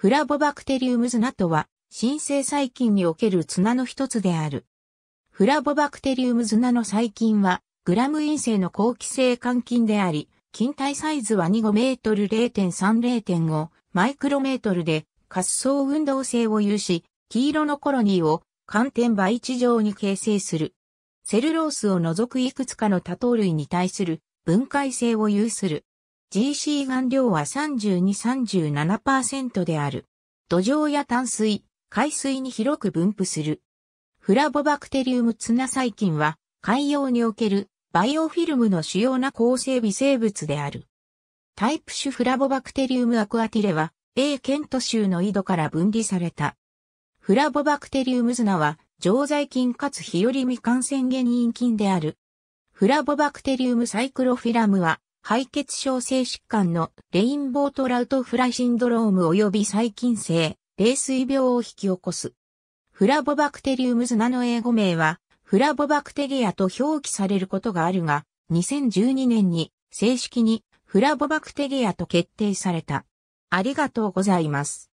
フラボバクテリウムズナとは、新生細菌における綱の一つである。フラボバクテリウムズナの細菌は、グラム陰性の後期性肝菌であり、菌体サイズは25メートル0.30.5マイクロメートルで、滑走運動性を有し、黄色のコロニーを寒天倍地上に形成する。セルロースを除くいくつかの多糖類に対する分解性を有する。GC 含量は32-37%である。土壌や淡水、海水に広く分布する。フラボバクテリウムツナ細菌は海洋におけるバイオフィルムの主要な構成微生物である。タイプ種フラボバクテリウムアクアティレは A ケント州の井戸から分離された。フラボバクテリウムズナは常在菌かつ日和未感染原因菌である。フラボバクテリウムサイクロフィラムは敗血症性疾患のレインボートラウトフラシンドローム及び細菌性、冷水病を引き起こす。フラボバクテリウムズナの英語名は、フラボバクテリアと表記されることがあるが、2012年に正式にフラボバクテリアと決定された。ありがとうございます。